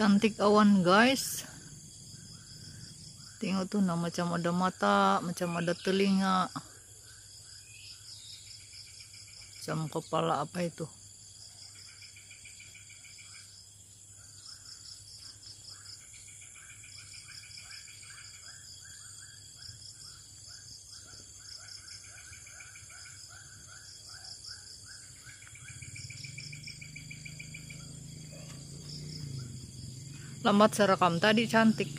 cantik awan guys tengok tu nama macam ada mata macam ada telinga macam kepala apa itu lemot serekam tadi cantik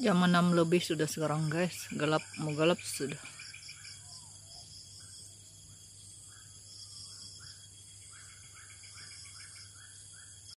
jam 6 lebih sudah sekarang guys gelap mau gelap sudah